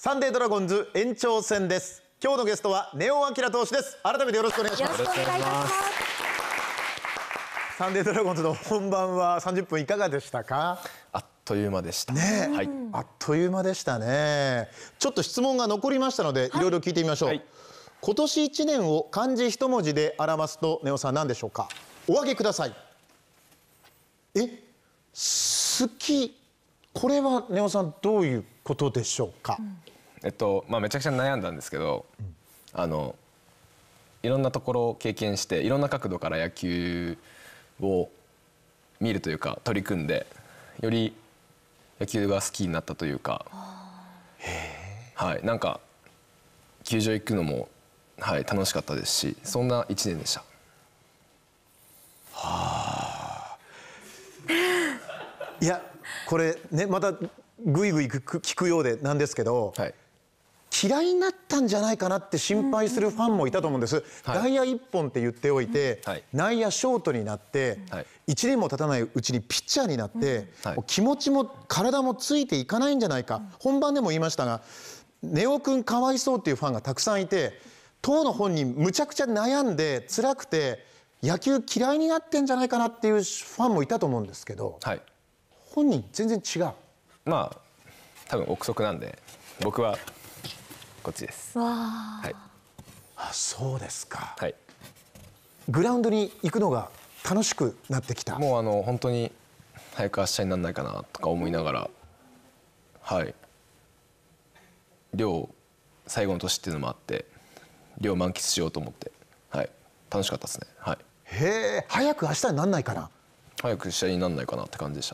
サンデードラゴンズ延長戦です今日のゲストはネオアキラ投手です改めてよろしくお願いしますサンデードラゴンズの本番は30分いかがでしたかあっという間でしたね、はい、あっという間でしたねちょっと質問が残りましたので、はい、いろいろ聞いてみましょう、はい、今年一年を漢字一文字で表すとネオさん何でしょうかお上げくださいえ好きこれは根尾さんどういうことでしょうか、えっとまあ、めちゃくちゃ悩んだんですけど、うん、あのいろんなところを経験していろんな角度から野球を見るというか取り組んでより野球が好きになったというかはいなんか球場行くのも、はい、楽しかったですしそんな1年でした。はあ、いやこれねまたぐいぐい聞くようでなんですけど、はい、嫌いになったんじゃないかなって心配するファンもいたと思うんです、外野1本って言っておいて、はい、内野ショートになって、はい、1年も経たないうちにピッチャーになって、はい、気持ちも体もついていかないんじゃないか、本番でも言いましたが「ネオ君かわいそう」っていうファンがたくさんいて当の本人むちゃくちゃ悩んで辛くて野球嫌いになってんじゃないかなっていうファンもいたと思うんですけど。はい本人全然違うまあ多分憶測なんで僕はこっちですはいあそうですかはいグラウンドに行くのが楽しくなってきたもうあの本当に早く明日にならないかなとか思いながらはい寮最後の年っていうのもあって寮満喫しようと思ってはい楽しかったですねはいへえ早く明日にならないかな早く試合になんないかなって感じでし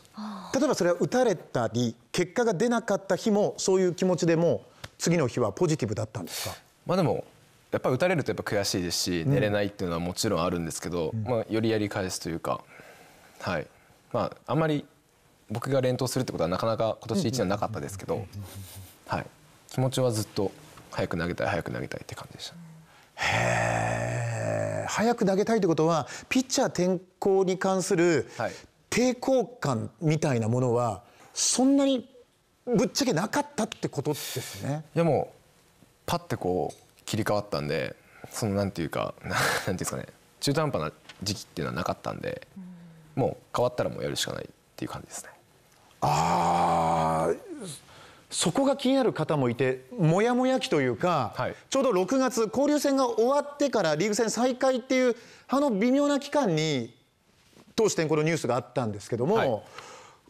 た例えばそれは打たれたり結果が出なかった日もそういう気持ちでも次の日はポジティブだったんですかまあでもやっぱり打たれるとやっぱ悔しいですし、寝れないっていうのはもちろんあるんですけど、うん、まあ、よりやり返すというかはいまああんまり僕が連投するってことはなかなか今年1年なかったですけど、はい、気持ちはずっと早く投げたい早く投げたいって感じでした。へえ早く投げたいということはピッチャー転向に関する抵抗感みたいなものはそんなにぶっちゃけなかったってことですね。いやもうパッてこう切り替わったんでそのなんていうか なんていうんですかね中途半端な時期っていうのはなかったんでもう変わったらもうやるしかないっていう感じですね。ああそこが気になる方もいてもやもや期というか、はい、ちょうど6月交流戦が終わってからリーグ戦再開っていうあの微妙な期間に投手転向のニュースがあったんですけども、はい、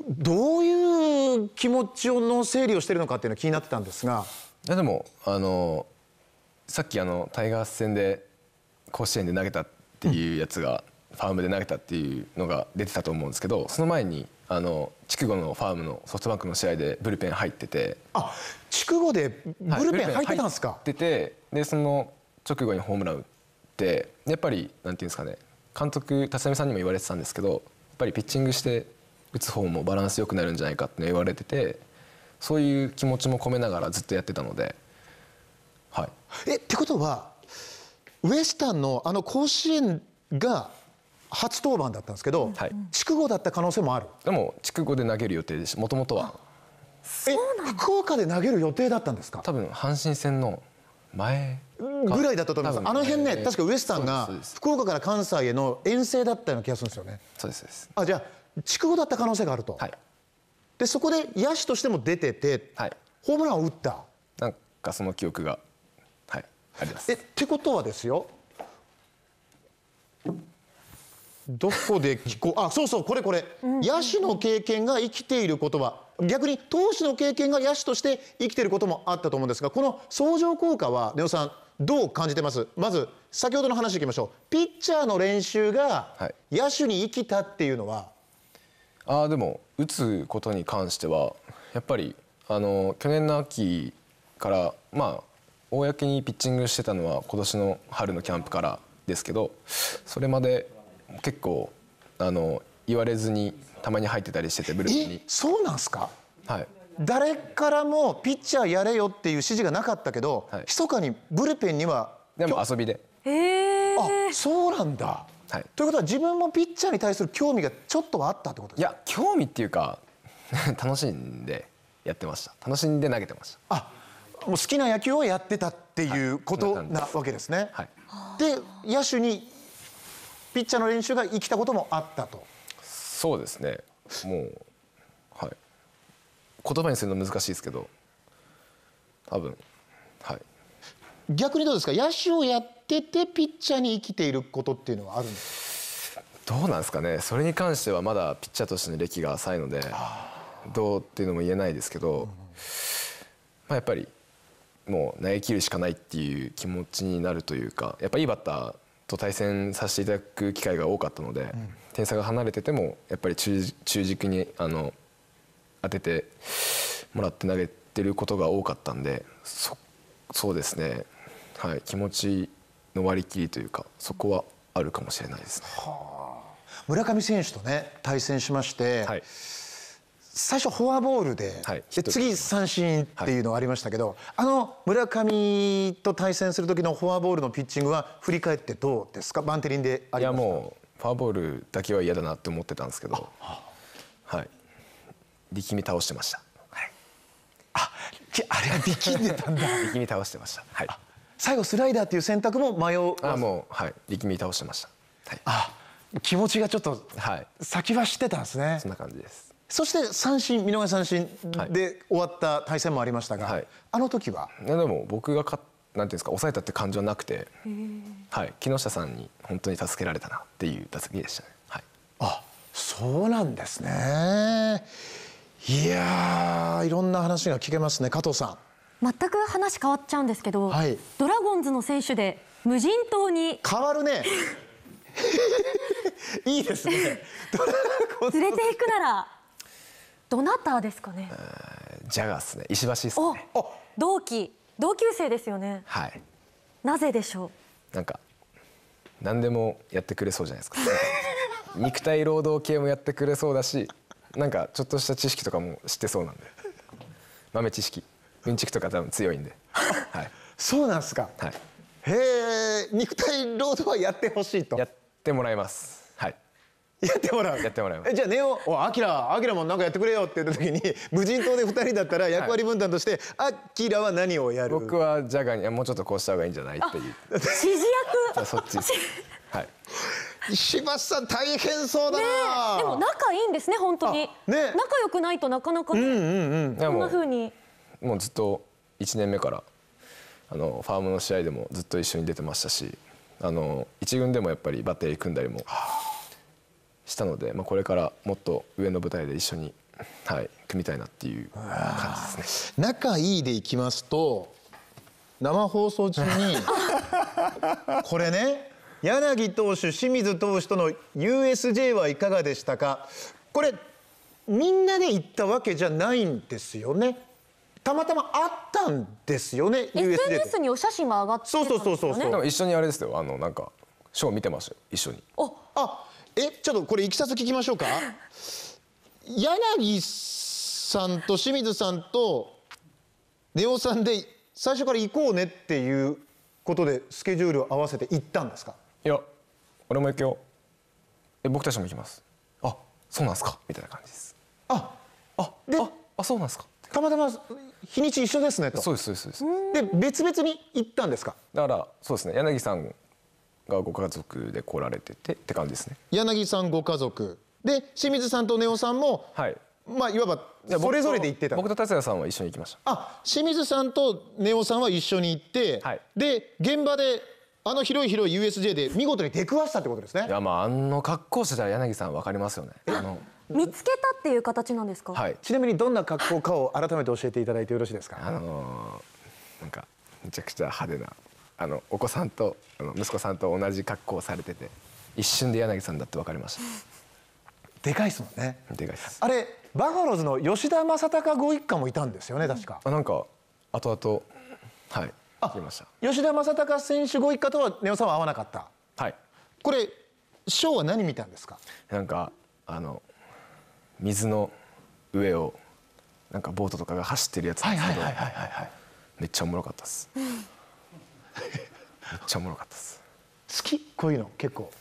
どういう気持ちの整理をしてるのかっていうのは気になってたんですが。いやでもあのさっきあのタイガース戦で甲子園で投げたっていうやつが、うん、ファームで投げたっていうのが出てたと思うんですけどその前にあの筑後のファームのソフトバンクの試合でブルペン入っててあ筑後でブルペン入ってたんですか、はい、入っててでその直後にホームラン打ってやっぱりなんていうんですかね監督立浪さんにも言われてたんですけどやっぱりピッチングして打つ方もバランス良くなるんじゃないかって言われててそういう気持ちも込めながらずっとやってたので。はい、えってことはウエスタンのあの甲子園が初登板だったんですけど、はい、筑後だった可能性もあるでも筑後で投げる予定でしたもともとはえ福岡で投げる予定だったんですか多分阪神戦の前ぐらいだったと思いますあの辺ね確かウエスタンが福岡から関西への遠征だったような気がするんですよねそうですあじゃあ筑後だった可能性があると、はい、でそこで野手としても出てて、はい、ホームランを打ったなんかその記憶がはいありますえってことはですよどこで聞こう あそうそうこれこれ野手の経験が生きていることは逆に投手の経験が野手として生きていることもあったと思うんですがこの相乗効果は根尾さんどう感じてますまず先ほどの話いきましょうピッチャーの練習が野手に生きたっていうのは、はい、あでも打つことに関してはやっぱりあの去年の秋からまあ公にピッチングしてたのは今年の春のキャンプからですけどそれまで結構あの言われずにたまに入ってたりしててブルペンにそうなんすかはい誰からもピッチャーやれよっていう指示がなかったけど、はい、密かにブルペンにはでも遊びでへあそうなんだ、はい、ということは自分もピッチャーに対する興味がちょっとはあったってこといや興味っていうか 楽しんでやってました楽しんで投げてましたあもう好きな野球をやってたっていうことなわけですね、はい、で野手にピッチャーの練習が生きたこともあったとそうですねもうはい言葉にするの難しいですけど多分はい逆にどうですか野手をやっててピッチャーに生きていることっていうのはあるんですどうなんですかねそれに関してはまだピッチャーとしての歴が浅いのでどうっていうのも言えないですけど、うんうん、まあ、やっぱりもう投げきるしかないっていう気持ちになるというかやっぱいいバッターと対戦させていただく機会が多かったので、うん、点差が離れててもやっぱり中軸にあの当ててもらって投げてることが多かったんでそそうですね、はい、気持ちの割り切りというかそこはあるかもしれないですね。はあ、村上選手とね対戦しまして、はい最初フォアボールではい、で次三振っていうのはありましたけど、はい、あの村上と対戦する時のフォアボールのピッチングは振り返ってどうですかバンテリンでいやもうフォアボールだけは嫌だなって思ってたんですけど、はい力み倒してました、はい、ああれは力んでたんだ 力み倒してました、はい、最後スライダーっていう選択も迷うあもうはい力み倒してました、はい、あ気持ちがちょっと先は知ってたんですね、そんな感じですそして三振見逃し三振で終わった対戦もありましたが、はい、あの時はでも僕が勝なんていうんですか抑えたって感じはなくて、はい、木下さんに本当に助けられたなっていう打席でしたね。はい、あそうなんですねいやいろんな話が聞けますね加藤さん全く話変わっちゃうんですけど、はい、ドラゴンズの選手で無人島に変わるね いいですね 連れていくならどなたですかね。ジャガーですね。石橋ですね。同期、同級生ですよね。はい。なぜでしょう。なんか何でもやってくれそうじゃないですか。肉体労働系もやってくれそうだし、なんかちょっとした知識とかも知ってそうなんで。豆知識、うんちくとか多分強いんで。はい。そうなんですか。はい。へえ、肉体労働はやってほしいと。やってもらいます。やってもらうやってもらうじゃあネオ「あきら、あきらもなんかやってくれよ」って言った時に 無人島で2人だったら役割分担として、あきらは何をやる僕はじゃがにもうちょっとこうした方がいいんじゃないっていう指示役じゃ そっちはい柴さん大変そうだでも仲いいんですね本当に、ね、仲良くないとなかなかね、うんうんうん、こんなうにもうずっと1年目からあのファームの試合でもずっと一緒に出てましたしあの一軍でもやっぱりバッテリー組んだりもしたので、まあ、これからもっと上の舞台で一緒に、はい、組みたいなっていう感じですね。仲いいでいきますと生放送中に これね柳投手清水投手との USJ はいかがでしたかこれみんなで行ったわけじゃないんですよねたまたまあったんですよね SNS にお写真が上がって、たそうそうそうそう一緒にあれですよあのなんかショー見てました一緒にああえちょっとこれいきさつ聞きましょうか柳さんと清水さんと根尾さんで最初から行こうねっていうことでスケジュールを合わせて行ったんですかいや俺も行くよえ僕たちも行きますあそうなんすかみたいな感じですああであそうなんすかたまたま日にち一緒ですねとそうですそうですで別々に行ったんですかだからそうですね柳さんがご家族で来られててって感じですね柳さんご家族で清水さんとネオさんも、はい、まあいわばそれぞれで行ってた僕と達也さんは一緒に行きましたあ清水さんとネオさんは一緒に行って、はい、で現場であの広い広い USJ で見事に出くわしたってことですねいやまああの格好してたら柳さん分かりますよねあの見つけたっていう形なんですか、はい、ちなみにどんな格好かを改めて教えていただいてよろしいですかあのー、なんかめちゃくちゃ派手なあのお子さんとあの息子さんと同じ格好をされてて一瞬で柳さんだって分かりました でかいっすもんねでかいっすあれバファローズの吉田正尚ご一家もいたんですよね確かあなんか後々はいあいました吉田正尚選手ご一家とは根尾さんは会わなかったはいこれショーは何見たんですかなんかあの水の上をなんかボートとかが走ってるやつなんですけどめっちゃおもろかったです めっちゃおもろかったです好きこういうの結構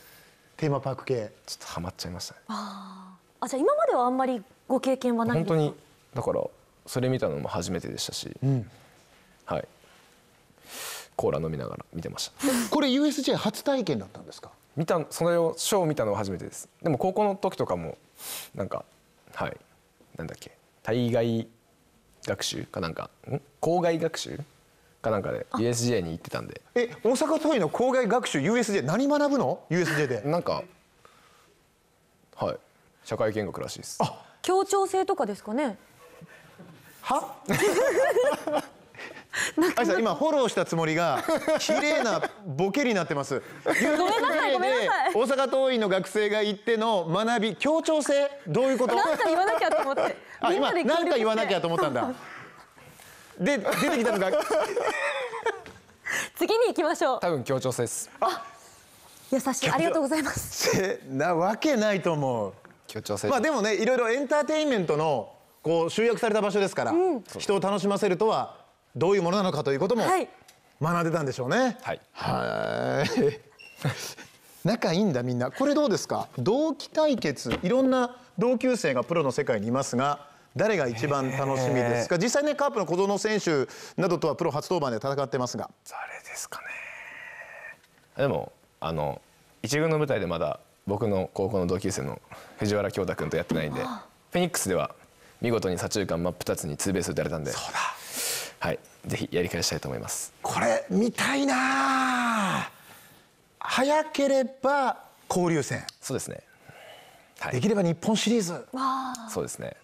テーマパーク系ちょっとハマっちゃいましたねああじゃあ今まではあんまりご経験はない本当にだからそれ見たのも初めてでしたし、うん、はいコーラ飲みながら見てました これ USJ 初体験だったんですか見たそのショーを見たのは初めてですでも高校の時とかもなんかはいなんだっけ対外学習かなんか校外学習かなんかで USJ に行ってたんでえ大阪桐蔭の校外学習 USJ 何学ぶの ?USJ でなんかはい社会見学らしいですあ協調性とかですかねは あいさん今フォローしたつもりが綺麗なボケになってます。ごめんなさいごめんなさい。大阪桐蔭の学生が行っての学び協調性どういうこと？なんか言わなきゃと思って。あ今なんか言わなきゃと思ったんだ。で出てきたのが 次に行きましょう多分協調性ですあ優しいありがとうございますなわけないと思う協調性まあでもねいろいろエンターテインメントのこう集約された場所ですから、うん、人を楽しませるとはどういうものなのかということも学んでたんでしょうねはいはい仲いいんだみんなこれどうですか同期対決いろんな同級生がプロの世界にいますが誰が一番楽しみですか実際ねカープの小園選手などとはプロ初登板で戦ってますが誰ですかねでもあの一軍の舞台でまだ僕の高校の同級生の藤原恭太君とやってないんでフェニックスでは見事に左中間真っ二つにツーベース打たれたんではいぜひやり返したいと思いますこれ見たいな早ければ交流戦そうですね、はい、できれば日本シリーズそうですね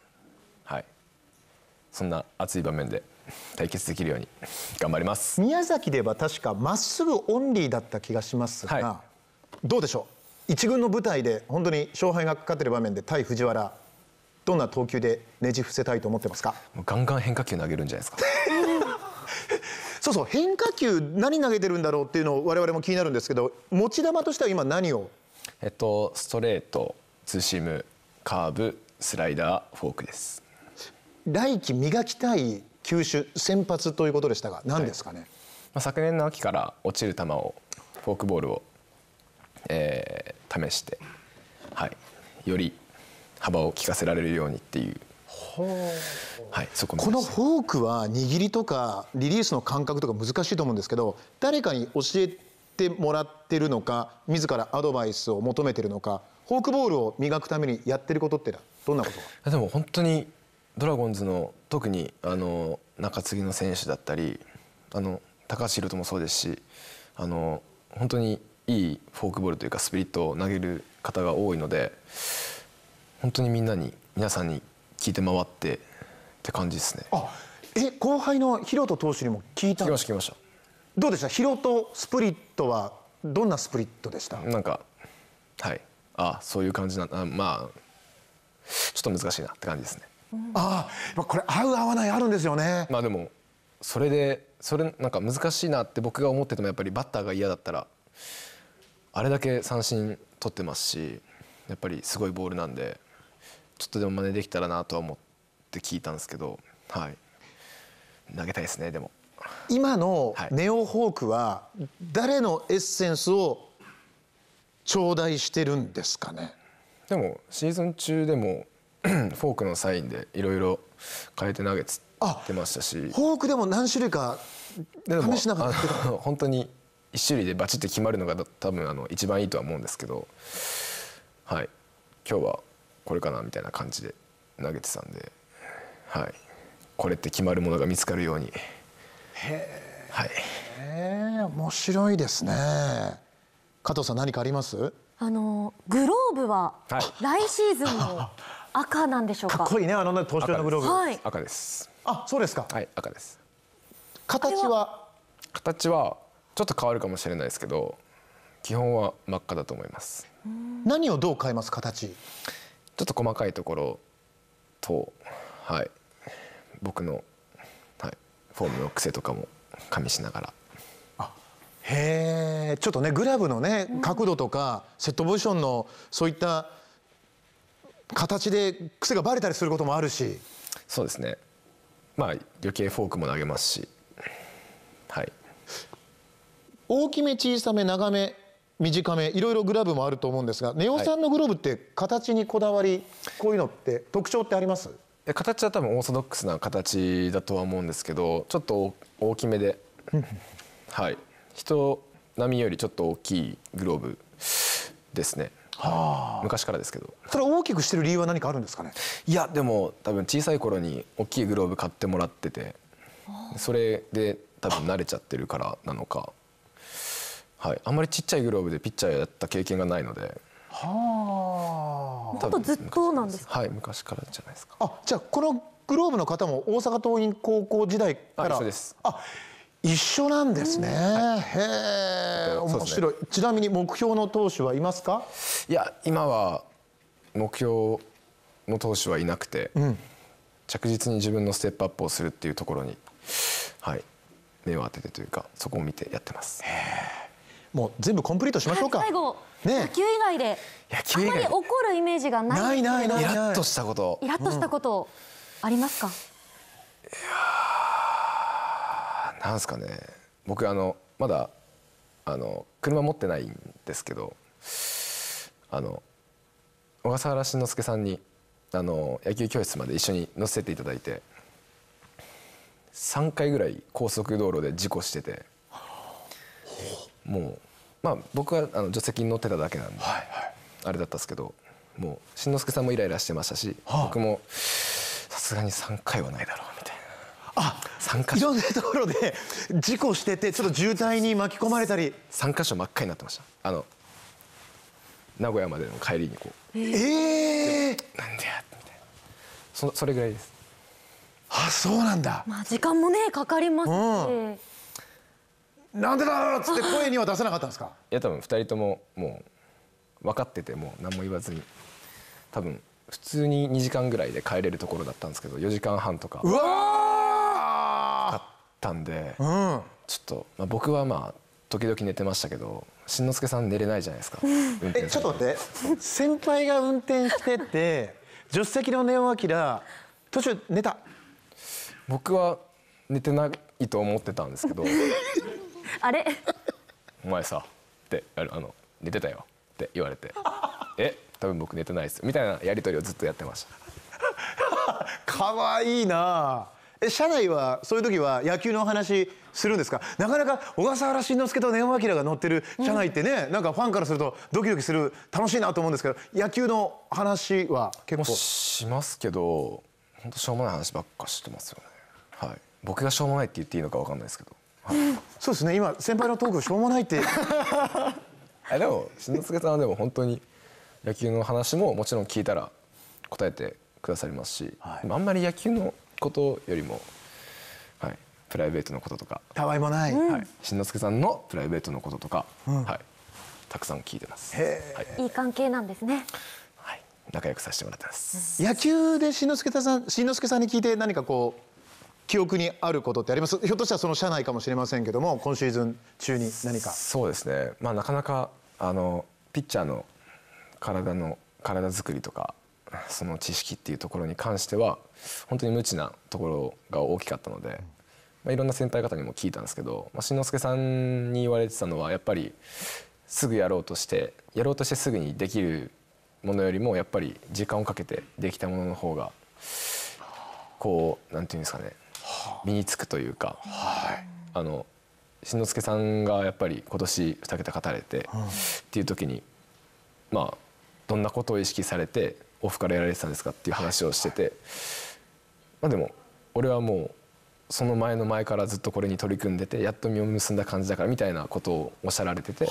そんな熱い場面で 対決できるように 頑張ります宮崎では確かまっすぐオンリーだった気がしますが、はい、どうでしょう一軍の舞台で本当に勝敗がかかってる場面で対藤原どんな投球でねじ伏せたいと思ってますかもうガンガン変化球投げるんじゃないですか そうそう変化球何投げてるんだろうっていうのを我々も気になるんですけど持ち球としては今何をえっとストレートツーシームカーブスライダーフォークです来季磨きたい球種先発ということでしたが何ですかね、はい、まあ、昨年の秋から落ちる球をフォークボールを、えー、試して、はい、より幅を利かせられるようにっていう。はい、そここのフォークは握りとかリリースの感覚とか難しいと思うんですけど誰かに教えてもらってるのか自らアドバイスを求めてるのかフォークボールを磨くためにやってることってどんなことでも本当にドラゴンズの特にあの中継ぎの選手だったりあの高橋宏斗もそうですしあの本当にいいフォークボールというかスプリットを投げる方が多いので本当にみんなに皆さんに聞いて回ってって感じですねあえ後輩の広人投手にも聞いた聞きましどうでした広人スプリットはどんなスプリットでしたなんかはいあそういう感じなんだまあちょっと難しいなって感じですねああこれ合う合わないあるんですよねまあでもそれでそれなんか難しいなって僕が思っててもやっぱりバッターが嫌だったらあれだけ三振取ってますしやっぱりすごいボールなんでちょっとでも真似できたらなとは思って聞いたんですけどはい投げたいですねでも今のネオホークは誰のエッセンスを頂戴してるんですかねでもシーズン中でも フォークのサインでいろいろ変えて投げてましたしフォークでも何種類か試しな 本当に1種類でバチッて決まるのが多分あの一番いいとは思うんですけどはい今日はこれかなみたいな感じで投げてたんで、はい、これって決まるものが見つかるようにへえ、はい、面白いですね加藤さん何かありますあのグローブは来シーズンの赤なんでしょうかかっこいいねあのね東京のグローブはい、赤ですあそうですかはい赤です形は形はちょっと変わるかもしれないですけど基本は真っ赤だと思います何をどう変えます形ちょっと細かいところとはい僕の、はい、フォームの癖とかも加味しながらへえちょっとねグラブのね角度とかセットポジションのそういった形で癖がバレたりすることもあるしそうですねまあ余計フォークも投げますしはい大きめ小さめ長め短めいろいろグラブもあると思うんですがネオさんのグローブって形にこだわり、はい、こういうのって特徴ってあります形は多分オーソドックスな形だとは思うんですけどちょっと大きめではい人並みよりちょっと大きいグローブですねは昔からですけどそれ大きくしてる理由は何かあるんですかねいやでも多分小さい頃に大きいグローブ買ってもらっててそれで多分慣れちゃってるからなのかはい、あんまりちっちゃいグローブでピッチャーやった経験がないので。はあ。ずっとなんですか。はい、昔からじゃないですか。あ、じゃあこのグローブの方も大阪桐蔭高校時代から。あ、そうです。あ、一緒なんですね、はい、へえ面白い、ね、ちなみに目標の投手はいますかいや今は目標の投手はいなくて、うん、着実に自分のステップアップをするっていうところに、はい、目を当ててというかそこを見てやってますもう全部コンプリートしましょうか、最後、ね、野球以外で野球以外あまり怒るイメージがないないないないイラッとしたことイラッとしたこと、ありますか、うん、いやなんすかね僕あのまだあの車持ってないんですけどあの小笠原慎之介さんにあの野球教室まで一緒に乗せていただいて3回ぐらい高速道路で事故しててもうまあ僕はあの助手席に乗ってただけなんで、あれだったんですけどもう慎之介さんもイライラしてましたし、僕もさすがに3回はないだろうみたいな。あ三箇所いろんなところで事故しててちょっと渋滞に巻き込まれたり3箇所真っ赤になってましたあの名古屋までの帰りにこうええー、なんでやみたいなそそれぐらいですあそうなんだまあ時間もねかかりますし、うんなんでだっつって声には出せなかったんですかいや多分2人とももう分かっててもう何も言わずに多分普通に2時間ぐらいで帰れるところだったんですけど4時間半とかうわたんで、うん、ちょっと、まあ、僕はまあ時々寝てましたけどしんのすけさん寝れないじゃないですか えちょっと待って先輩が運転してて 助手席のネオアキラ途中寝た僕は寝てないと思ってたんですけど あれお前さってあの寝てたよって言われてえ多分僕寝てないですみたいなやり取りをずっとやってましたかわいいなえ社内はそういう時は野球のお話するんですかなかなか小笠原慎之介と根尾明が乗ってる社内ってね、うん、なんかファンからするとドキドキする楽しいなと思うんですけど野球の話は結構しますけど本当しょうもない話ばっかしてますよねはい僕がしょうもないって言っていいのかわかんないですけど、はい、そうですね今先輩のトークしょうもないって でも慎之介さんはでも本当に野球の話ももちろん聞いたら答えてくださりますし、はい、あんまり野球のことよりも、はい、プライベートのこととかたわいもない、はい、しんのすけさんのプライベートのこととか、うん、はい、たくさん聞いてます、はい、いい関係なんですねはい仲良くさせてもらってます、うん、野球でしんのすけさんしんのすけさんに聞いて何かこう記憶にあることってありますひょっとしたらその社内かもしれませんけども今シーズン中に何かそうですねまあなかなかあのピッチャーの体の体作りとかその知識っていうところに関しては本当に無知なところが大きかったので、まあ、いろんな先輩方にも聞いたんですけど、まあ、しんのすけさんに言われてたのはやっぱりすぐやろうとしてやろうとしてすぐにできるものよりもやっぱり時間をかけてできたものの方がこうなんていうんですかね身につくというか、はい、あのしんのすけさんがやっぱり今年2桁勝たれて、っていう時にまあどんなことを意識されてオフからやられてたんですかっていう話をしてて、まあ、でも俺はもうその前の前からずっとこれに取り組んでてやっと実を結んだ感じだからみたいなことをおっしゃられてて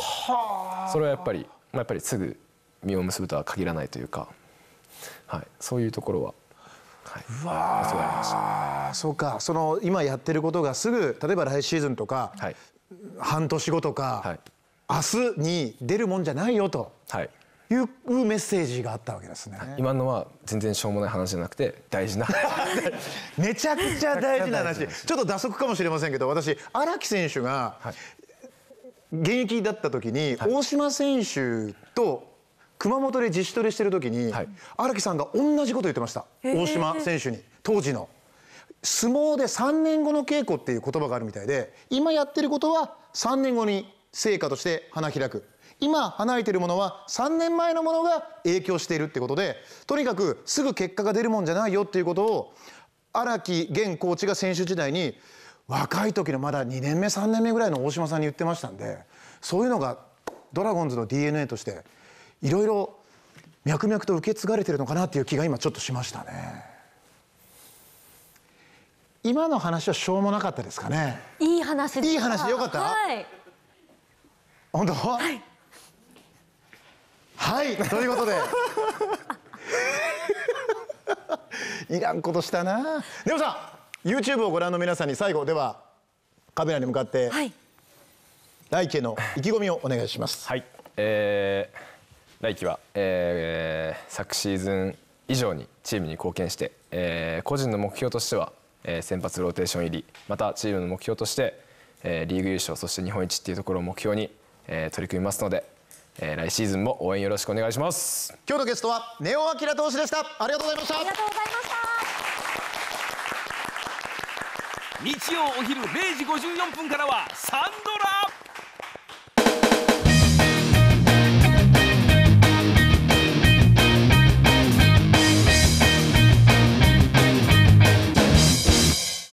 それはやっぱり、まあ、やっぱりすぐ実を結ぶとは限らないというか、はい、そういうところははい、うわそうかその今やってることがすぐ例えば来シーズンとか、はい、半年後とか、はい、明日に出るもんじゃないよと、はい、いうメッセージがあったわけですね。今のは全然しょうもない話じゃなくて大事な めちゃくちゃ大事な話ちょっと打足かもしれませんけど私荒木選手が現役だった時に、大島選手と熊本で自主トレしてる時に、荒木さんが同じこと言ってました大島選手に当時の。相撲で3年後の稽古っていう言葉があるみたいで今やってることは3年後に成果として花開く今離れてるものは3年前のものが影響しているってことでとにかくすぐ結果が出るもんじゃないよっていうことを荒木現コーチが選手時代に若い時のまだ2年目3年目ぐらいの大島さんに言ってましたんでそういうのがドラゴンズの DNA としていろいろ脈々と受け継がれてるのかなっていう気が今ちょっとしましたね。今の話はしょうもなかったですかね。いい話いい話よかった。はい、本当。はいはいということでいらんことしたなでもさ YouTube をご覧の皆さんに最後ではカメラに向かって、はい、来季の意気込みをお願いしますはいえー、来季は、えー、昨シーズン以上にチームに貢献して、えー、個人の目標としては、えー、先発ローテーション入りまたチームの目標として、えー、リーグ優勝そして日本一っていうところを目標に、えー、取り組みますのでえー、来シーズンも応援よろしくお願いします今日のゲストはネオアキラ投手でしたありがとうございましたありがとうございました日曜お昼0時54分からはサンド